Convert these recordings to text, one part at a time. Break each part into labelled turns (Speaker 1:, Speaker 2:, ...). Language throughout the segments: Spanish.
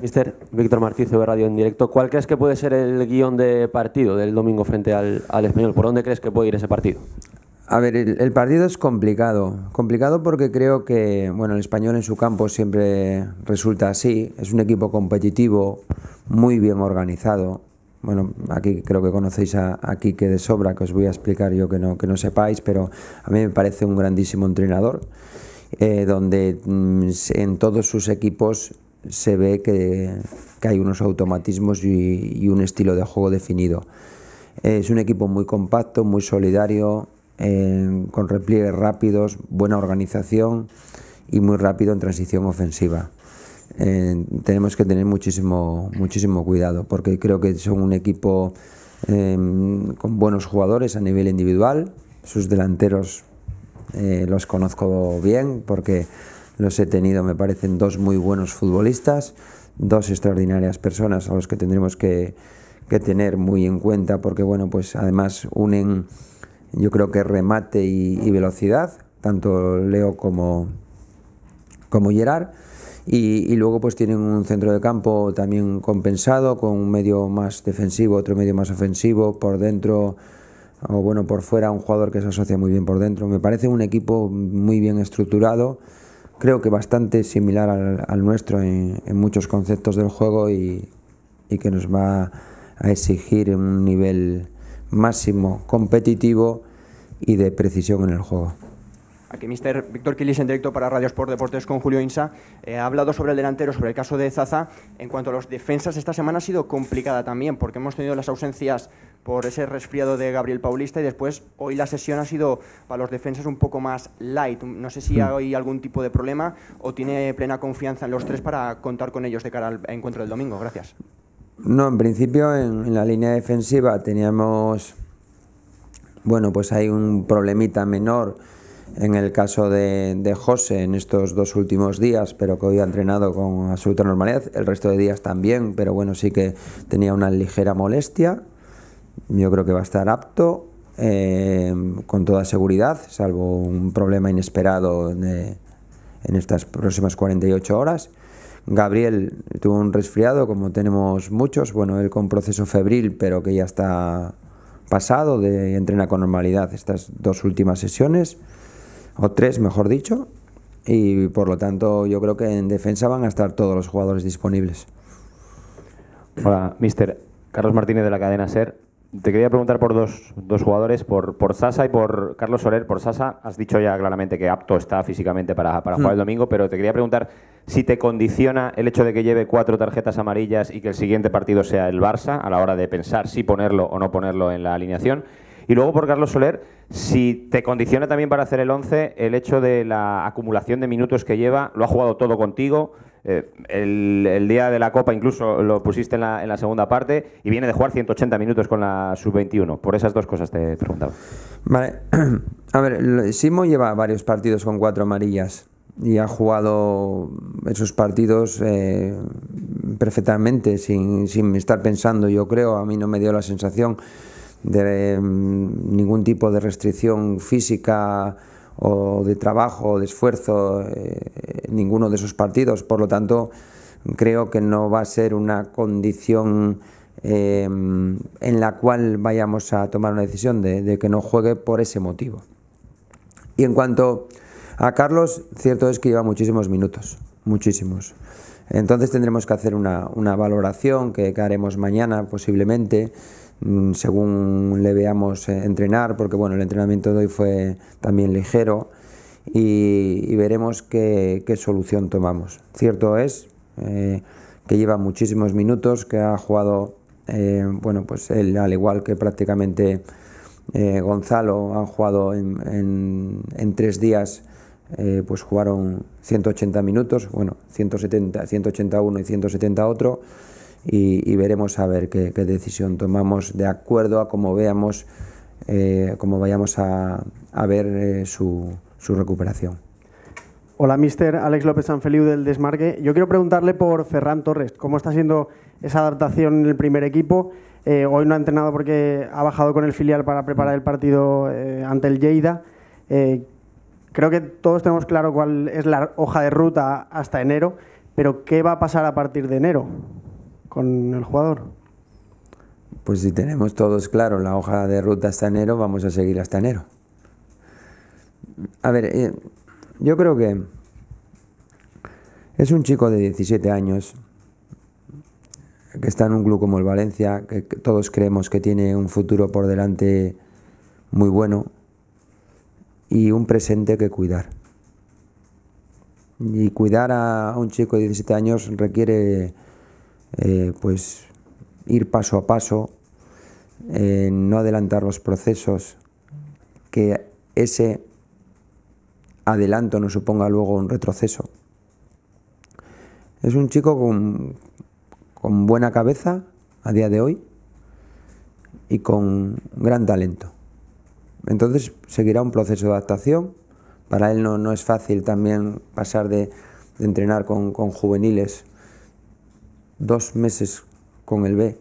Speaker 1: Mister Víctor Martí, de Radio en directo, ¿cuál crees que puede ser el guión de partido del domingo frente al, al español? ¿Por dónde crees que puede ir ese partido? A ver, el, partido es complicado. Complicado porque creo que, bueno, el español en su campo siempre resulta así. Es un equipo competitivo, muy bien organizado. Bueno, aquí creo que conocéis a, a Quique de sobra, que os voy a explicar yo que no, que no sepáis, pero a mí me parece un grandísimo entrenador. Eh, donde mm, en todos sus equipos se ve que, hay unos automatismos y, un estilo de juego definido. Es un equipo muy compacto, muy solidario, eh, con repliegues rápidos, buena organización y muy rápido en transición ofensiva. Eh, tenemos que tener muchísimo, muchísimo cuidado porque creo que son un equipo eh, con buenos jugadores a nivel individual. Sus delanteros los conozco bien porque los he tenido, me parecen dos muy buenos futbolistas, dos extraordinarias personas a los que tendremos que, tener muy en cuenta porque, bueno, pues además unen, yo creo que remate y, velocidad, tanto Leo como, como Gerard. Y, y, luego pues tienen un centro de campo también compensado, con un medio más defensivo, otro medio más ofensivo, por dentro o bueno, por fuera un jugador que se asocia muy bien por dentro. Me parece un equipo muy bien estructurado creo que bastante similar al, nuestro en, muchos conceptos del juego y, y, que nos va a exigir un nivel máximo competitivo y de precisión en el juego. Aquí Mr. Víctor Quilis, en directo para Radio Sport Deportes con Julio Insa, eh, ha hablado sobre el delantero, sobre el caso de Zaza. En cuanto a los defensas, esta semana ha sido complicada también, porque hemos tenido las ausencias por ese resfriado de Gabriel Paulista y después hoy la sesión ha sido para los defensas un poco más light. No sé si hay algún tipo de problema o tiene plena confianza en los tres para contar con ellos de cara al encuentro del domingo. Gracias. No, en principio en la línea defensiva teníamos, bueno, pues hay un problemita menor en el caso de, José en estos dos últimos días, pero que hoy ha entrenado con absoluta normalidad, el resto de días también, pero bueno, sí que tenía una ligera molestia, yo creo que va a estar apto, eh, con toda seguridad, salvo un problema inesperado en estas próximas 48 horas. Gabriel tuvo un resfriado, como tenemos muchos, bueno, él con proceso febril, pero que ya está pasado, de, entrena con normalidad estas dos últimas sesiones o tres mejor dicho, y por lo tanto yo creo que en defensa van a estar todos los jugadores disponibles. Hola, mister. Carlos Martínez de la cadena SER. Te quería preguntar por dos, jugadores, por, por Sasa y por Carlos Soler. Por Sasa has dicho ya claramente que apto está físicamente para, jugar el mm. domingo, pero te quería preguntar si te condiciona el hecho de que lleve cuatro tarjetas amarillas y que el siguiente partido sea el Barça a la hora de pensar si ponerlo o no ponerlo en la alineación. Y luego por Carlos Soler, si te condiciona también para hacer el 11 el hecho de la acumulación de minutos que lleva, lo ha jugado todo contigo, eh, el, día de la Copa incluso lo pusiste en la, segunda parte y viene de jugar 180 minutos con la sub-21. Por esas dos cosas te preguntaba. Vale. A ver, Simo lleva varios partidos con cuatro amarillas y ha jugado esos partidos eh, perfectamente, sin, sin estar pensando, yo creo. A mí no me dio la sensación de em, ningún tipo de restricción física o de trabajo o de esfuerzo eh, ninguno de esos partidos. Por lo tanto, creo que no va a ser una condición em, en la cual vayamos a tomar una decisión de, que no juegue por ese motivo. Y en cuanto a Carlos, cierto es que lleva muchísimos minutos, muchísimos. Entonces tendremos que hacer una, valoración que, que haremos mañana posiblemente Mm, según le veamos eh, entrenar, porque bueno, el entrenamiento de hoy fue también ligero y, veremos qué, solución tomamos. Cierto es eh, que lleva muchísimos minutos, que ha jugado, eh, bueno, pues él al igual que prácticamente Gonzalo, han jugado en, tres días. pues jugaron 180 minutos, bueno, 170, 181 y 170 otro y, veremos a ver qué, decisión tomamos de acuerdo a cómo veamos, eh, cómo vayamos a, ver eh, su, recuperación. Hola, mister Alex López Sanfeliu del Desmarque. Yo quiero preguntarle por Ferran Torres. ¿Cómo está siendo esa adaptación en el primer equipo? Eh, hoy no ha entrenado porque ha bajado con el filial para preparar el partido ante el Lleida. creo que todos tenemos claro cuál es la hoja de ruta hasta enero, pero ¿qué va a pasar a partir de enero? con el jugador? Pues si tenemos todos claro la hoja de ruta hasta enero, vamos a seguir hasta enero. A ver, eh, yo creo que es un chico de 17 años que está en un club como el Valencia, que todos creemos que tiene un futuro por delante muy bueno y un presente que cuidar. Y cuidar a un chico de 17 años requiere eh, pues ir paso a paso, eh, no adelantar los procesos, que ese adelanto no suponga luego un retroceso. Es un chico con, buena cabeza a día de hoy y con gran talento. Entonces seguirá un proceso de adaptación. Para él no, es fácil también pasar de, entrenar con juveniles dos meses con el B,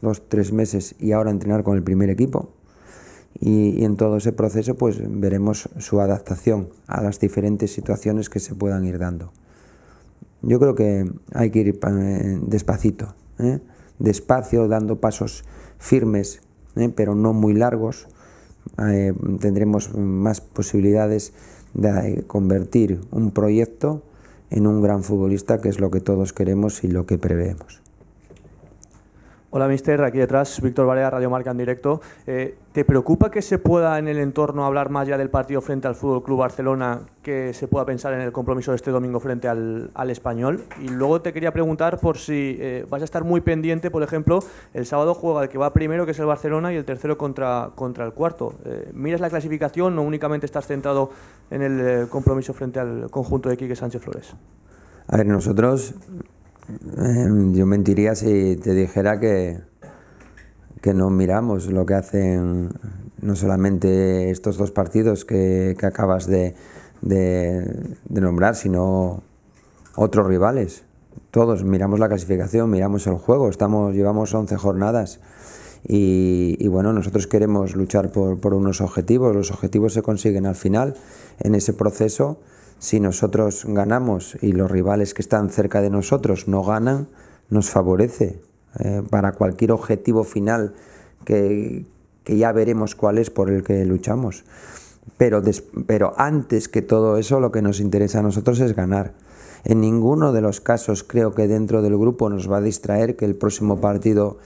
Speaker 1: dos, tres meses y ahora entrenar con el primer equipo. Y, en todo ese proceso pues veremos su adaptación a las diferentes situaciones que se puedan ir dando. Yo creo que hay que ir eh, despacito, ¿eh? despacio, dando pasos firmes, ¿eh? pero no muy largos. tendremos más posibilidades de convertir un proyecto en un gran futbolista, que es lo que todos queremos y lo que preveemos. Hola, mister. Aquí detrás, Víctor Varela, Radio Marca en directo. Eh, ¿Te preocupa que se pueda en el entorno hablar más ya del partido frente al Fútbol Club Barcelona que se pueda pensar en el compromiso de este domingo frente al, al Español? Y luego te quería preguntar por si eh, vas a estar muy pendiente, por ejemplo, el sábado juega el que va primero, que es el Barcelona, y el tercero contra, contra el cuarto. Eh, ¿Miras la clasificación o únicamente estás centrado en el compromiso frente al conjunto de Quique Sánchez Flores? A ver, nosotros Em, yo mentiría si te dijera que, que no miramos lo que hacen no solamente estos dos partidos que, acabas de, nombrar, sino otros rivales. Todos miramos la clasificación, miramos el juego, estamos, llevamos 11 jornadas y, y bueno, nosotros queremos luchar por unos objetivos, los objetivos se consiguen al final en ese proceso si nosotros ganamos y los rivales que están cerca de nosotros no ganan, nos favorece eh, para cualquier objetivo final que, ya veremos cuál es por el que luchamos. Pero, pero antes que todo eso, lo que nos interesa a nosotros es ganar. En ninguno de los casos creo que dentro del grupo nos va a distraer que el próximo partido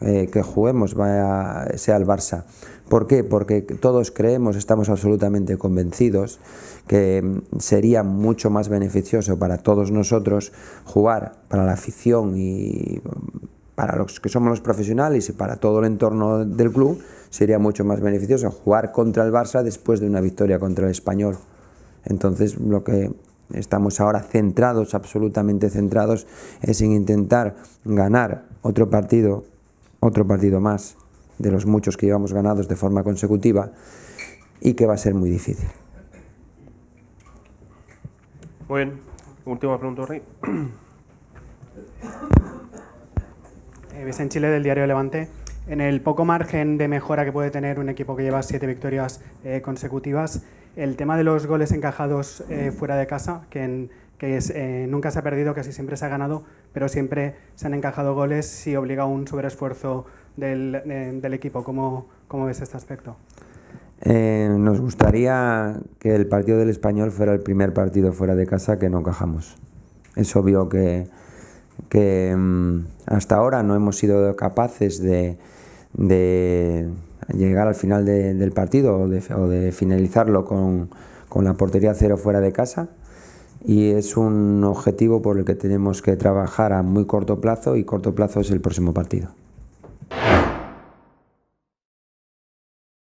Speaker 1: eh, que juguemos sea el Barça. ¿Por qué? Porque todos creemos, estamos absolutamente convencidos que mm, sería mucho más beneficioso para todos nosotros jugar para la afición y mm, para los que somos los profesionales y para todo el entorno del club, sería mucho más beneficioso jugar contra el Barça después de una victoria contra el español. Entonces, lo que estamos ahora centrados, absolutamente centrados, es en intentar ganar otro partido, otro partido más de los muchos que llevamos ganados de forma consecutiva y que va a ser muy difícil. Muy bien, última pregunta, Rey. Eh, Vicente Chile, del diario Levante. En el poco margen de mejora que puede tener un equipo que lleva siete victorias eh, consecutivas, el tema de los goles encajados eh, fuera de casa, que en que eh, nunca se ha perdido, casi siempre se ha ganado, pero siempre se han encajado goles y obliga a un sobreesfuerzo del, eh, equipo. ¿Cómo, ves este aspecto? Eh, nos gustaría que el partido del español fuera el primer partido fuera de casa que no encajamos. Es obvio que, mm, hasta ahora no hemos sido capaces de, llegar al final del partido o de, finalizarlo con, con la portería cero fuera de casa y es un objetivo por el que tenemos que trabajar a muy corto plazo y corto plazo es el próximo partido.